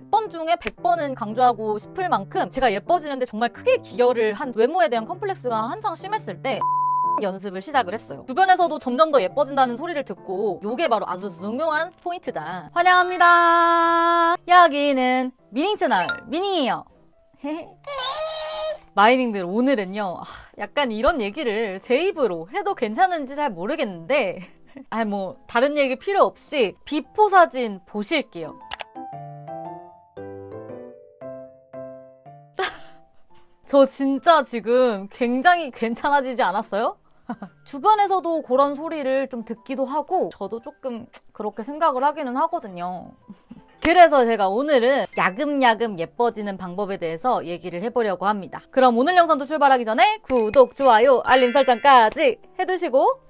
100번 중에 100번은 강조하고 싶을 만큼 제가 예뻐지는데 정말 크게 기여를 한 외모에 대한 컴플렉스가 한창 심했을 때 연습을 시작을 했어요. 주변에서도 점점 더 예뻐진다는 소리를 듣고 요게 바로 아주 중요한 포인트다. 환영합니다. 여기는 미닝 채널 미닝이에요. 마이닝들 오늘은요. 아, 약간 이런 얘기를 제 입으로 해도 괜찮은지 잘 모르겠는데 아뭐 다른 얘기 필요 없이 비포 사진 보실게요. 저 진짜 지금 굉장히 괜찮아지지 않았어요? 주변에서도 그런 소리를 좀 듣기도 하고 저도 조금 그렇게 생각을 하기는 하거든요. 그래서 제가 오늘은 야금야금 예뻐지는 방법에 대해서 얘기를 해보려고 합니다. 그럼 오늘 영상도 출발하기 전에 구독, 좋아요, 알림 설정까지 해두시고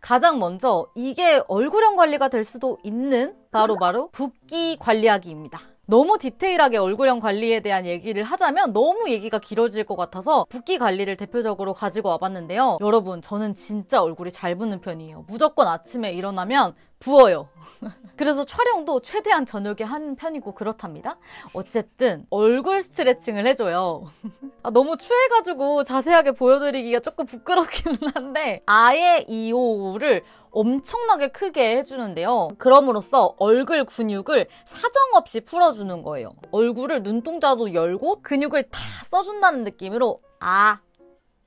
가장 먼저 이게 얼굴형 관리가 될 수도 있는 바로바로 바로 붓기 관리하기입니다. 너무 디테일하게 얼굴형 관리에 대한 얘기를 하자면 너무 얘기가 길어질 것 같아서 붓기 관리를 대표적으로 가지고 와봤는데요. 여러분, 저는 진짜 얼굴이 잘 붓는 편이에요. 무조건 아침에 일어나면 부어요. 그래서 촬영도 최대한 저녁에 하는 편이고 그렇답니다. 어쨌든 얼굴 스트레칭을 해줘요. 아, 너무 추해가지고 자세하게 보여드리기가 조금 부끄럽기는 한데 아예 이 오우를 엄청나게 크게 해주는데요. 그럼으로써 얼굴 근육을 사정없이 풀어주는 거예요. 얼굴을 눈동자도 열고 근육을 다 써준다는 느낌으로 아,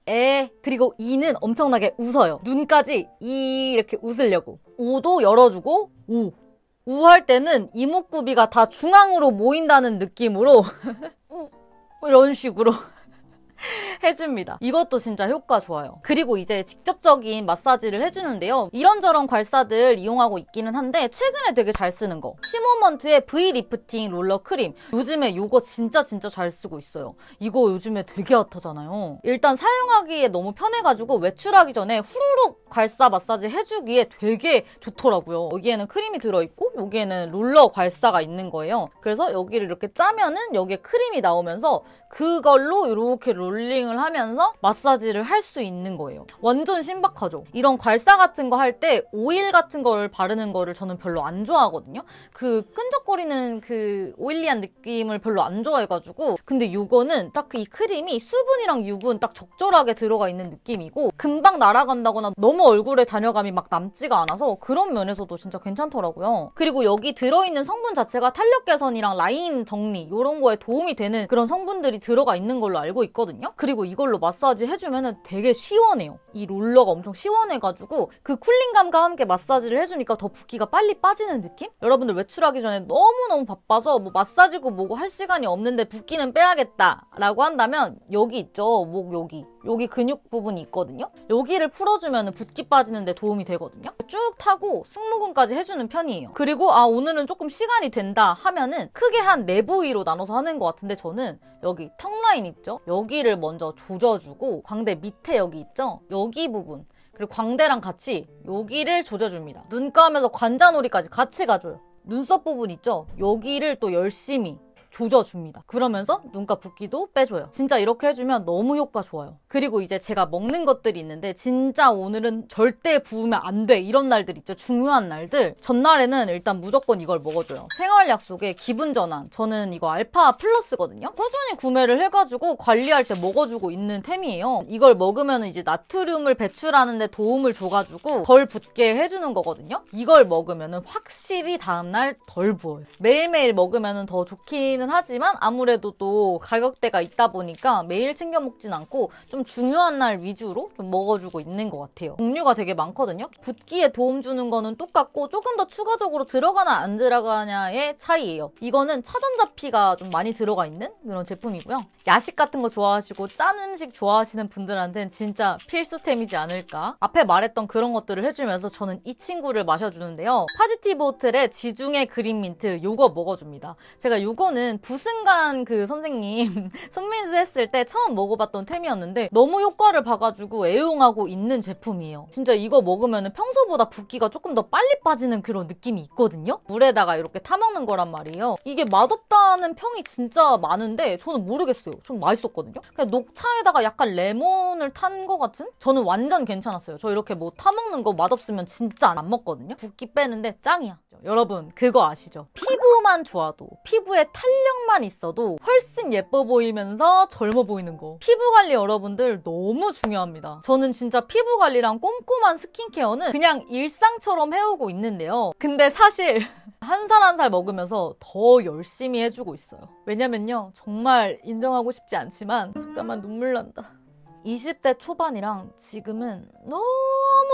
에 그리고 이는 엄청나게 웃어요. 눈까지 이 이렇게 웃으려고 오도 열어주고 우 우할 때는 이목구비가 다 중앙으로 모인다는 느낌으로 이런 식으로 해줍니다. 이것도 진짜 효과 좋아요. 그리고 이제 직접적인 마사지를 해주는데요. 이런저런 괄사들 이용하고 있기는 한데 최근에 되게 잘 쓰는 거. 시모먼트의 V리프팅 롤러 크림. 요즘에 이거 진짜 진짜 잘 쓰고 있어요. 이거 요즘에 되게 핫하잖아요. 일단 사용하기에 너무 편해가지고 외출하기 전에 후루룩 괄사 마사지 해주기에 되게 좋더라고요. 여기에는 크림이 들어있고 여기에는 롤러 괄사가 있는 거예요. 그래서 여기를 이렇게 짜면은 여기에 크림이 나오면서 그걸로 이렇게 롤링을 하면서 마사지를 할 수 있는 거예요. 완전 신박하죠? 이런 괄사 같은 거 할 때 오일 같은 거를 바르는 거를 저는 별로 안 좋아하거든요. 그 끈적거리는 그 오일리한 느낌을 별로 안 좋아해가지고 근데 이거는 딱 이 크림이 수분이랑 유분 딱 적절하게 들어가 있는 느낌이고 금방 날아간다거나 너무 얼굴에 잔여감이 막 남지가 않아서 그런 면에서도 진짜 괜찮더라고요. 그 그리고 여기 들어있는 성분 자체가 탄력 개선이랑 라인 정리 이런 거에 도움이 되는 그런 성분들이 들어가 있는 걸로 알고 있거든요. 그리고 이걸로 마사지 해주면 되게 시원해요. 이 롤러가 엄청 시원해가지고 그 쿨링감과 함께 마사지를 해주니까 더 붓기가 빨리 빠지는 느낌? 여러분들 외출하기 전에 너무너무 바빠서 뭐 마사지고 뭐고 할 시간이 없는데 붓기는 빼야겠다 라고 한다면 여기 있죠. 목 여기 여기 근육 부분이 있거든요. 여기를 풀어주면 붓기 빠지는데 도움이 되거든요. 쭉 타고 승모근까지 해주는 편이에요. 그리고 아 오늘은 조금 시간이 된다 하면은 크게 한 네 부위로 나눠서 하는 것 같은데 저는 여기 턱 라인 있죠? 여기를 먼저 조져주고 광대 밑에 여기 있죠? 여기 부분 그리고 광대랑 같이 여기를 조져줍니다. 눈감으서 관자놀이까지 같이 가줘요. 눈썹 부분 있죠? 여기를 또 열심히 조져줍니다. 그러면서 눈가 붓기도 빼줘요. 진짜 이렇게 해주면 너무 효과 좋아요. 그리고 이제 제가 먹는 것들이 있는데 진짜 오늘은 절대 부으면 안 돼. 이런 날들 있죠. 중요한 날들. 전날에는 일단 무조건 이걸 먹어줘요. 생활약 속에 기분 전환. 저는 이거 알파 플러스거든요. 꾸준히 구매를 해가지고 관리할 때 먹어주고 있는 템이에요. 이걸 먹으면 이제 나트륨을 배출하는 데 도움을 줘가지고 덜 붓게 해주는 거거든요. 이걸 먹으면 확실히 다음날 덜 부어요. 매일매일 먹으면 더 좋기는 좋기는 하지만 아무래도 또 가격대가 있다 보니까 매일 챙겨 먹진 않고 좀 중요한 날 위주로 좀 먹어주고 있는 것 같아요. 종류가 되게 많거든요. 붓기에 도움 주는 거는 똑같고 조금 더 추가적으로 들어가나 안 들어가냐의 차이예요. 이거는 차전자피가 좀 많이 들어가 있는 그런 제품이고요. 야식 같은 거 좋아하시고 짠 음식 좋아하시는 분들한테는 진짜 필수템이지 않을까. 앞에 말했던 그런 것들을 해주면서 저는 이 친구를 마셔주는데요. 파지티보틀의 지중해 그린 민트 요거 먹어줍니다. 제가 요거는 저는 부승관그 선생님 손민수 했을 때 처음 먹어봤던 템이었는데 너무 효과를 봐가지고 애용하고 있는 제품이에요. 진짜 이거 먹으면 평소보다 붓기가 조금 더 빨리 빠지는 그런 느낌이 있거든요? 물에다가 이렇게 타먹는 거란 말이에요. 이게 맛없다는 평이 진짜 많은데 저는 모르겠어요. 좀 맛있었거든요? 그냥 녹차에다가 약간 레몬을 탄 거 같은? 저는 완전 괜찮았어요. 저 이렇게 뭐 타먹는 거 맛없으면 진짜 안 먹거든요? 붓기 빼는데 짱이야. 여러분 그거 아시죠? 피부만 좋아도 피부에 탈 실력만 있어도 훨씬 예뻐 보이면서 젊어 보이는 거. 피부 관리 여러분들 너무 중요합니다. 저는 진짜 피부 관리랑 꼼꼼한 스킨케어는 그냥 일상처럼 해오고 있는데요. 근데 사실 한 살 한살 한살 먹으면서 더 열심히 해주고 있어요. 왜냐면요. 정말 인정하고 싶지 않지만 잠깐만 눈물 난다. 20대 초반이랑 지금은 너무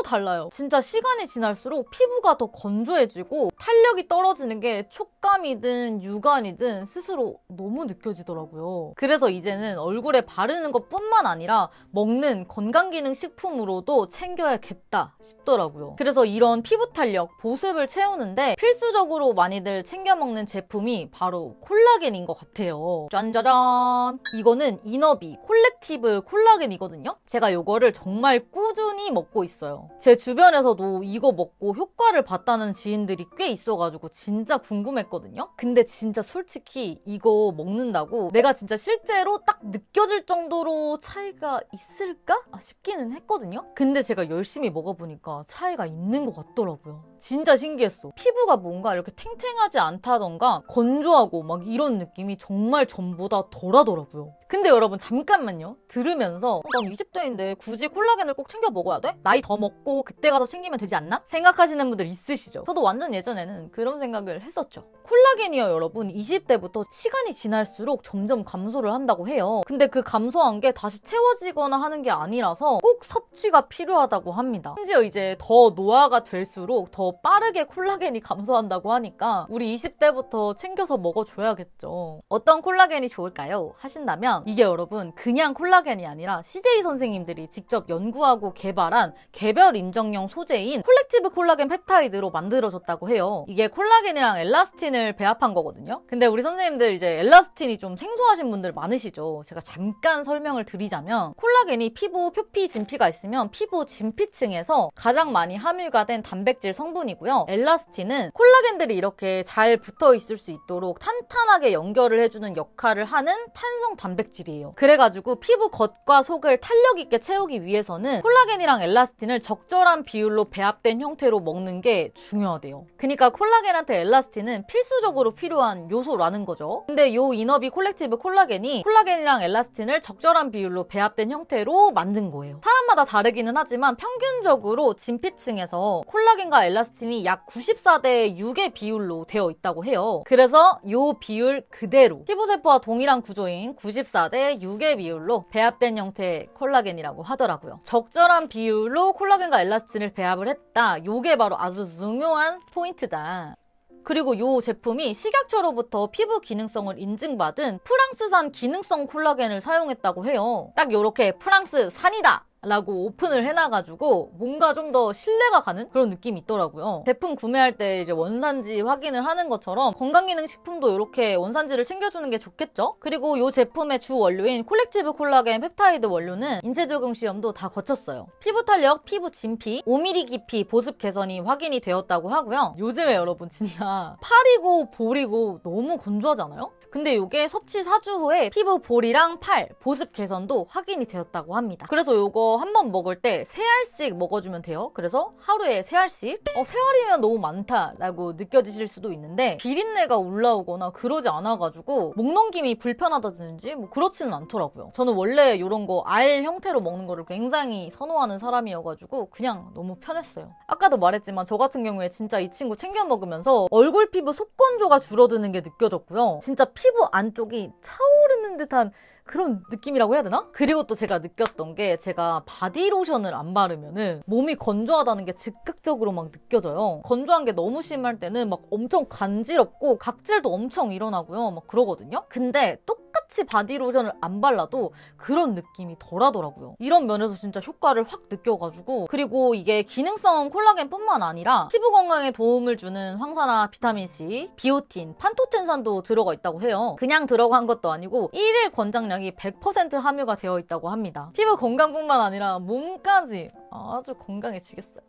달라요. 진짜 시간이 지날수록 피부가 더 건조해지고 탄력이 떨어지는 게 촉감이든 육안이든 스스로 너무 느껴지더라고요. 그래서 이제는 얼굴에 바르는 것 뿐만 아니라 먹는 건강기능식품으로도 챙겨야겠다 싶더라고요. 그래서 이런 피부 탄력, 보습을 채우는데 필수적으로 많이들 챙겨 먹는 제품이 바로 콜라겐인 것 같아요. 짠짜잔! 이거는 이너비 콜렉티브 콜라겐이 아니거든요. 제가 이거를 정말 꾸준히 먹고 있어요. 제 주변에서도 이거 먹고 효과를 봤다는 지인들이 꽤 있어가지고 진짜 궁금했거든요. 근데 진짜 솔직히 이거 먹는다고 내가 진짜 실제로 딱 느껴질 정도로 차이가 있을까? 아, 싶기는 했거든요. 근데 제가 열심히 먹어보니까 차이가 있는 것 같더라고요. 진짜 신기했어. 피부가 뭔가 이렇게 탱탱하지 않다던가 건조하고 막 이런 느낌이 정말 전보다 덜하더라고요. 근데 여러분 잠깐만요. 들으면서 어, 난 20대인데 굳이 콜라겐을 꼭 챙겨 먹어야 돼? 나이 더 먹고 그때 가서 챙기면 되지 않나? 생각하시는 분들 있으시죠? 저도 완전 예전에는 그런 생각을 했었죠. 콜라겐이요 여러분 20대부터 시간이 지날수록 점점 감소를 한다고 해요. 근데 그 감소한 게 다시 채워지거나 하는 게 아니라서 꼭 섭취가 필요하다고 합니다. 심지어 이제 더 노화가 될수록 더 빠르게 콜라겐이 감소한다고 하니까 우리 20대부터 챙겨서 먹어줘야겠죠. 어떤 콜라겐이 좋을까요? 하신다면 건데 이게 여러분 그냥 콜라겐이 아니라 CJ 선생님들이 직접 연구하고 개발한 개별 인정형 소재인 콜렉티브 콜라겐 펩타이드로 만들어졌다고 해요. 이게 콜라겐이랑 엘라스틴을 배합한 거거든요. 근데 우리 선생님들 이제 엘라스틴이 좀 생소하신 분들 많으시죠? 제가 잠깐 설명을 드리자면 콜라겐이 피부 표피 진피가 있으면 피부 진피층에서 가장 많이 함유가 된 단백질 성분이고요. 엘라스틴은 콜라겐들이 이렇게 잘 붙어 있을 수 있도록 탄탄하게 연결을 해주는 역할을 하는 탄성 단백질 단백질이에요. 그래가지고 피부 겉과 속을 탄력 있게 채우기 위해서는 콜라겐이랑 엘라스틴을 적절한 비율로 배합된 형태로 먹는 게 중요하대요. 그러니까 콜라겐한테 엘라스틴은 필수적으로 필요한 요소라는 거죠. 근데 요 이너비 콜렉티브 콜라겐이 콜라겐이랑 엘라스틴을 적절한 비율로 배합된 형태로 만든 거예요. 사람마다 다르기는 하지만 평균적으로 진피층에서 콜라겐과 엘라스틴이 약 94 대 6의 비율로 되어 있다고 해요. 그래서 요 비율 그대로 피부세포와 동일한 구조인 94 14대 6의 비율로 배합된 형태의 콜라겐이라고 하더라고요. 적절한 비율로 콜라겐과 엘라스틴을 배합을 했다. 이게 바로 아주 중요한 포인트다. 그리고 이 제품이 식약처로부터 피부 기능성을 인증받은 프랑스산 기능성 콜라겐을 사용했다고 해요. 딱 이렇게 프랑스산이다 라고 오픈을 해놔가지고 뭔가 좀 더 신뢰가 가는 그런 느낌이 있더라고요. 제품 구매할 때 이제 원산지 확인을 하는 것처럼 건강기능식품도 이렇게 원산지를 챙겨주는 게 좋겠죠? 그리고 이 제품의 주 원료인 콜렉티브 콜라겐 펩타이드 원료는 인체 적용 시험도 다 거쳤어요. 피부 탄력, 피부 진피, 5mm 깊이, 보습 개선이 확인이 되었다고 하고요. 요즘에 여러분 진짜 팔이고 볼이고 너무 건조하잖아요? 근데 이게 섭취 4주 후에 피부 볼이랑 팔, 보습 개선도 확인이 되었다고 합니다. 그래서 이거 한 번 먹을 때 3알씩 먹어주면 돼요. 그래서 하루에 3알씩 어, 3알이면 너무 많다라고 느껴지실 수도 있는데 비린내가 올라오거나 그러지 않아가지고 목 넘김이 불편하다든지 뭐 그렇지는 않더라고요. 저는 원래 이런 거 알 형태로 먹는 거를 굉장히 선호하는 사람이어가지고 그냥 너무 편했어요. 아까도 말했지만 저 같은 경우에 진짜 이 친구 챙겨 먹으면서 얼굴 피부 속건조가 줄어드는 게 느껴졌고요. 진짜 피 피부 안쪽이 차오르는 듯한 그런 느낌이라고 해야 되나? 그리고 또 제가 느꼈던 게 제가 바디로션을 안 바르면은 몸이 건조하다는 게 즉각적으로 막 느껴져요. 건조한 게 너무 심할 때는 막 엄청 간지럽고 각질도 엄청 일어나고요. 막 그러거든요. 근데 똑 똑같이 바디로션을 안 발라도 그런 느낌이 덜 하더라고요. 이런 면에서 진짜 효과를 확 느껴가지고 그리고 이게 기능성 콜라겐뿐만 아니라 피부 건강에 도움을 주는 황사나 비타민C, 비오틴, 판토텐산도 들어가 있다고 해요. 그냥 들어간 것도 아니고 1일 권장량이 100% 함유가 되어 있다고 합니다. 피부 건강뿐만 아니라 몸까지 아주 건강해지겠어요.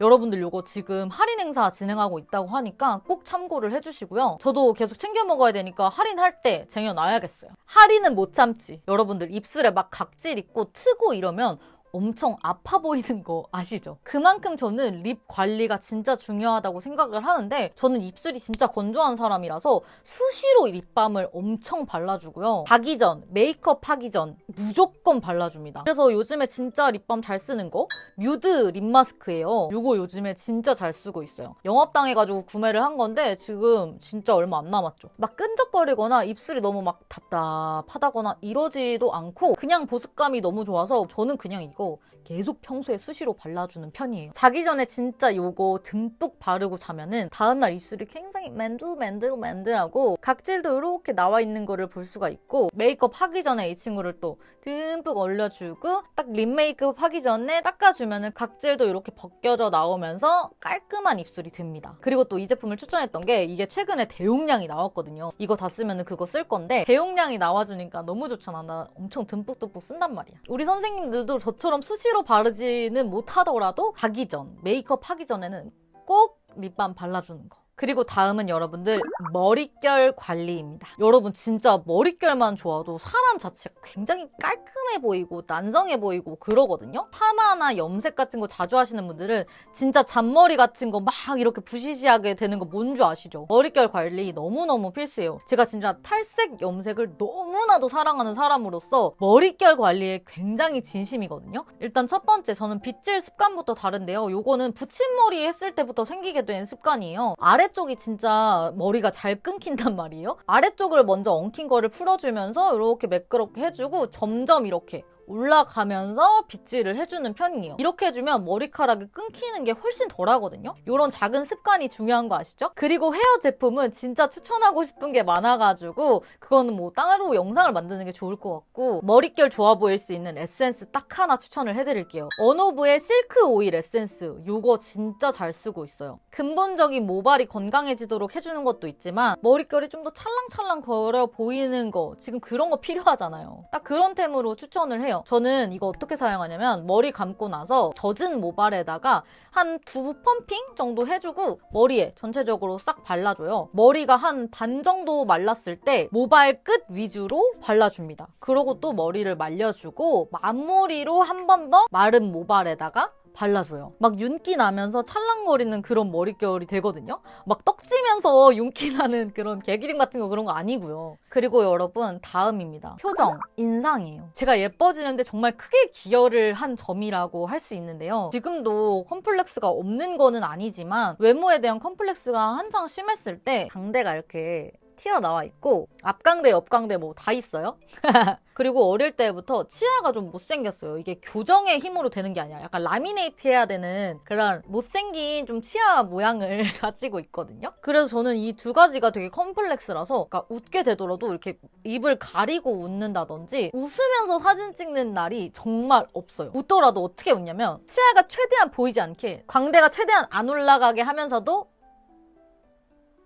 여러분들 요거 지금 할인 행사 진행하고 있다고 하니까 꼭 참고를 해주시고요. 저도 계속 챙겨 먹어야 되니까 할인할 때 쟁여놔야겠어요. 할인은 못 참지. 여러분들 입술에 막 각질 있고 트고 이러면 엄청 아파 보이는 거 아시죠? 그만큼 저는 립 관리가 진짜 중요하다고 생각을 하는데 저는 입술이 진짜 건조한 사람이라서 수시로 립밤을 엄청 발라주고요. 하기 전, 메이크업 하기 전 무조건 발라줍니다. 그래서 요즘에 진짜 립밤 잘 쓰는 거 뮤드 립마스크예요. 이거 요즘에 진짜 잘 쓰고 있어요. 영업당해가지고 구매를 한 건데 지금 진짜 얼마 안 남았죠. 막 끈적거리거나 입술이 너무 막 답답하다거나 이러지도 않고 그냥 보습감이 너무 좋아서 저는 그냥 이거 이거 계속 평소에 수시로 발라주는 편이에요. 자기 전에 진짜 요거 듬뿍 바르고 자면은 다음날 입술이 굉장히 맨들맨들맨들하고 각질도 이렇게 나와 있는 거를 볼 수가 있고 메이크업 하기 전에 이 친구를 또 듬뿍 올려주고 딱 립 메이크업 하기 전에 닦아주면은 각질도 이렇게 벗겨져 나오면서 깔끔한 입술이 됩니다. 그리고 또 이 제품을 추천했던 게 이게 최근에 대용량이 나왔거든요. 이거 다 쓰면은 그거 쓸 건데 대용량이 나와주니까 너무 좋잖아. 나 엄청 듬뿍듬뿍 쓴단 말이야. 우리 선생님들도 저처럼 처럼 수시로 바르지는 못하더라도 자기 전, 메이크업 하기 전에는 꼭 립밤 발라주는 거. 그리고 다음은 여러분들 머릿결 관리입니다. 여러분 진짜 머릿결만 좋아도 사람 자체가 굉장히 깔끔해 보이고 난성해 보이고 그러거든요. 파마나 염색 같은 거 자주 하시는 분들은 진짜 잔머리 같은 거 막 이렇게 부시시하게 되는 거 뭔 줄 아시죠? 머릿결 관리 너무너무 필수예요. 제가 진짜 탈색 염색을 너무나도 사랑하는 사람으로서 머릿결 관리에 굉장히 진심이거든요. 일단 첫 번째 저는 빗질 습관부터 다른데요. 요거는 붙임머리 했을 때부터 생기게 된 습관이에요. 아래 아래쪽이 진짜 머리가 잘 끊긴단 말이에요. 아래쪽을 먼저 엉킨 거를 풀어주면서 이렇게 매끄럽게 해주고 점점 이렇게 올라가면서 빗질을 해주는 편이에요. 이렇게 해주면 머리카락이 끊기는 게 훨씬 덜하거든요. 이런 작은 습관이 중요한 거 아시죠? 그리고 헤어 제품은 진짜 추천하고 싶은 게 많아가지고 그거는 뭐 따로 영상을 만드는 게 좋을 것 같고 머릿결 좋아 보일 수 있는 에센스 딱 하나 추천을 해드릴게요. 언오브의 실크 오일 에센스 이거 진짜 잘 쓰고 있어요. 근본적인 모발이 건강해지도록 해주는 것도 있지만 머릿결이 좀 더 찰랑찰랑 걸어 보이는 거 지금 그런 거 필요하잖아요. 딱 그런 템으로 추천을 해요. 저는 이거 어떻게 사용하냐면 머리 감고 나서 젖은 모발에다가 한두 펌핑 정도 해주고 머리에 전체적으로 싹 발라줘요. 머리가 한 반 정도 말랐을 때 모발 끝 위주로 발라줍니다. 그러고 또 머리를 말려주고 마무리로 한 번 더 마른 모발에다가 발라줘요. 막 윤기 나면서 찰랑거리는 그런 머릿결이 되거든요. 막 떡지면서 윤기 나는 그런 개기름 같은 거 그런 거 아니고요. 그리고 여러분 다음입니다. 표정, 인상이에요. 제가 예뻐지는데 정말 크게 기여를 한 점이라고 할 수 있는데요. 지금도 컴플렉스가 없는 거는 아니지만 외모에 대한 컴플렉스가 한창 심했을 때 당대가 이렇게 튀어나와 있고 앞광대옆광대뭐 다 있어요. 그리고 어릴 때부터 치아가 좀 못생겼어요. 이게 교정의 힘으로 되는 게 아니라 약간 라미네이트 해야 되는 그런 못생긴 좀 치아 모양을 가지고 있거든요. 그래서 저는 이 두 가지가 되게 컴플렉스라서 그러니까 웃게 되더라도 이렇게 입을 가리고 웃는다든지 웃으면서 사진 찍는 날이 정말 없어요. 웃더라도 어떻게 웃냐면 치아가 최대한 보이지 않게 광대가 최대한 안 올라가게 하면서도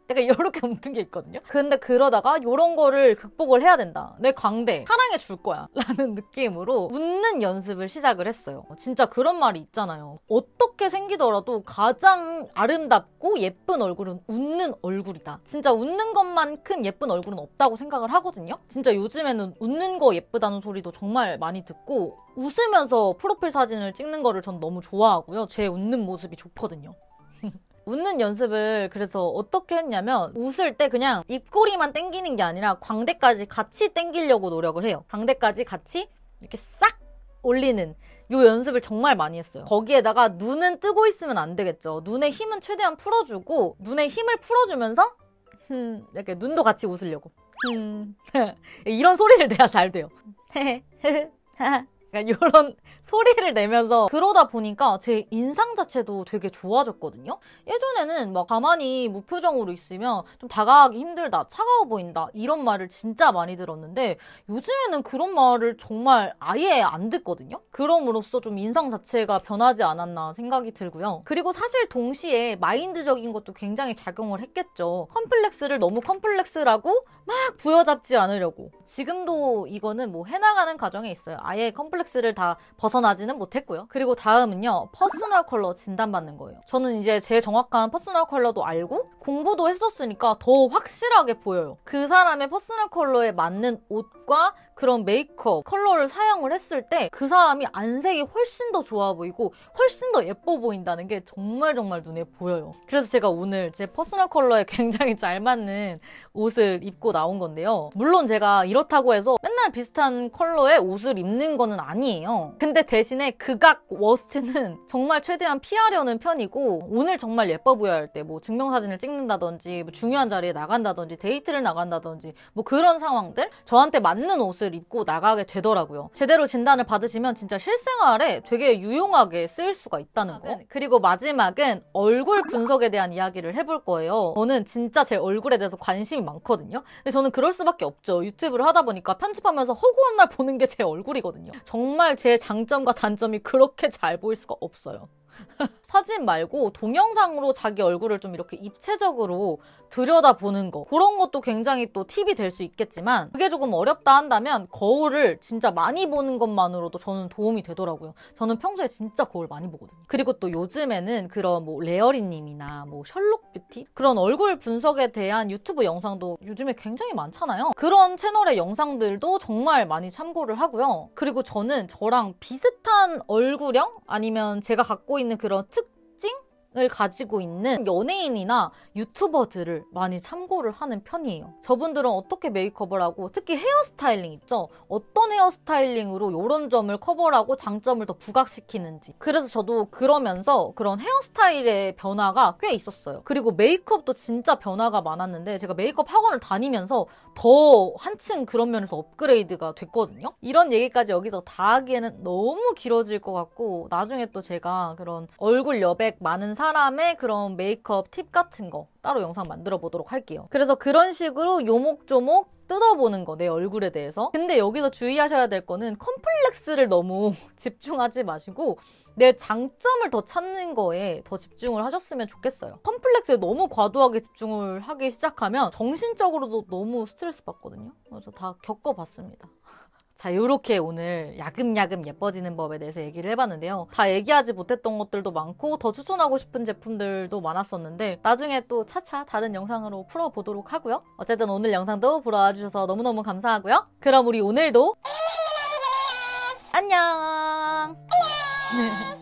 내가 이렇게 웃는 게 있거든요. 근데 그러다가 이런 거를 극복을 해야 된다. 내 광대 사랑해 줄 거야 라는 느낌으로 웃는 연습을 시작을 했어요. 어, 진짜 그런 말이 있잖아요. 어떻게 생기더라도 가장 아름답고 예쁜 얼굴은 웃는 얼굴이다. 진짜 웃는 것만큼 예쁜 얼굴은 없다고 생각을 하거든요. 진짜 요즘에는 웃는 거 예쁘다는 소리도 정말 많이 듣고 웃으면서 프로필 사진을 찍는 거를 전 너무 좋아하고요. 제 웃는 모습이 좋거든요. 웃는 연습을 그래서 어떻게 했냐면 웃을 때 그냥 입꼬리만 땡기는 게 아니라 광대까지 같이 땡기려고 노력을 해요. 광대까지 같이 이렇게 싹 올리는 요 연습을 정말 많이 했어요. 거기에다가 눈은 뜨고 있으면 안 되겠죠. 눈의 힘은 최대한 풀어주고 눈의 힘을 풀어주면서 이렇게 눈도 같이 웃으려고 이런 소리를 내야 잘 돼요. 이런 소리를 내면서 그러다 보니까 제 인상 자체도 되게 좋아졌거든요. 예전에는 막 가만히 무표정으로 있으면 좀 다가가기 힘들다, 차가워 보인다 이런 말을 진짜 많이 들었는데 요즘에는 그런 말을 정말 아예 안 듣거든요. 그럼으로써 좀 인상 자체가 변하지 않았나 생각이 들고요. 그리고 사실 동시에 마인드적인 것도 굉장히 작용을 했겠죠. 컴플렉스를 너무 컴플렉스라고 막 부여잡지 않으려고 지금도 이거는 뭐 해나가는 과정에 있어요. 아예 컴플렉스 콤플렉스를 다 벗어나지는 못했고요. 그리고 다음은요. 퍼스널 컬러 진단받는 거예요. 저는 이제 제 정확한 퍼스널 컬러도 알고 공부도 했었으니까 더 확실하게 보여요. 그 사람의 퍼스널 컬러에 맞는 옷과 그런 메이크업, 컬러를 사용을 했을 때 그 사람이 안색이 훨씬 더 좋아 보이고 훨씬 더 예뻐 보인다는 게 정말 정말 눈에 보여요. 그래서 제가 오늘 제 퍼스널 컬러에 굉장히 잘 맞는 옷을 입고 나온 건데요. 물론 제가 이렇다고 해서 맨날 비슷한 컬러의 옷을 입는 거는 아니에요. 근데 대신에 극악 그 워스트는 정말 최대한 피하려는 편이고 오늘 정말 예뻐 보여야 할 때 뭐 증명사진을 찍는다든지 뭐 중요한 자리에 나간다든지 데이트를 나간다든지 뭐 그런 상황들 저한테 맞는 옷을 옷을 입고 나가게 되더라고요. 제대로 진단을 받으시면 진짜 실생활에 되게 유용하게 쓰일 수가 있다는 거. 그리고 마지막은 얼굴 분석에 대한 이야기를 해볼 거예요. 저는 진짜 제 얼굴에 대해서 관심이 많거든요. 근데 저는 그럴 수밖에 없죠. 유튜브를 하다 보니까 편집하면서 허구한 날 보는 게 제 얼굴이거든요. 정말 제 장점과 단점이 그렇게 잘 보일 수가 없어요. 사진 말고 동영상으로 자기 얼굴을 좀 이렇게 입체적으로 들여다보는 거 그런 것도 굉장히 또 팁이 될 수 있겠지만 그게 조금 어렵다 한다면 거울을 진짜 많이 보는 것만으로도 저는 도움이 되더라고요. 저는 평소에 진짜 거울 많이 보거든요. 그리고 또 요즘에는 그런 뭐 레어리님이나 뭐 셜록 뷰티 그런 얼굴 분석에 대한 유튜브 영상도 요즘에 굉장히 많잖아요. 그런 채널의 영상들도 정말 많이 참고를 하고요. 그리고 저는 저랑 비슷한 얼굴형 아니면 제가 갖고 있는 있는 그런 특징? 을 가지고 있는 연예인이나 유튜버들을 많이 참고를 하는 편이에요. 저분들은 어떻게 메이크업을 하고 특히 헤어스타일링 있죠? 어떤 헤어스타일링으로 이런 점을 커버하고 장점을 더 부각시키는지 그래서 저도 그러면서 그런 헤어스타일의 변화가 꽤 있었어요. 그리고 메이크업도 진짜 변화가 많았는데 제가 메이크업 학원을 다니면서 더 한층 그런 면에서 업그레이드가 됐거든요. 이런 얘기까지 여기서 다 하기에는 너무 길어질 것 같고 나중에 또 제가 그런 얼굴 여백 많은 사 사람의 그런 메이크업 팁 같은 거 따로 영상 만들어 보도록 할게요. 그래서 그런 식으로 요목조목 뜯어보는 거, 내 얼굴에 대해서. 근데 여기서 주의하셔야 될 거는 컴플렉스를 너무 집중하지 마시고 내 장점을 더 찾는 거에 더 집중을 하셨으면 좋겠어요. 컴플렉스에 너무 과도하게 집중을 하기 시작하면 정신적으로도 너무 스트레스 받거든요. 그래서 다 겪어봤습니다. 자, 요렇게 오늘 야금야금 예뻐지는 법에 대해서 얘기를 해봤는데요. 다 얘기하지 못했던 것들도 많고 더 추천하고 싶은 제품들도 많았었는데 나중에 또 차차 다른 영상으로 풀어보도록 하고요. 어쨌든 오늘 영상도 보러 와주셔서 너무너무 감사하고요. 그럼 우리 오늘도 안녕!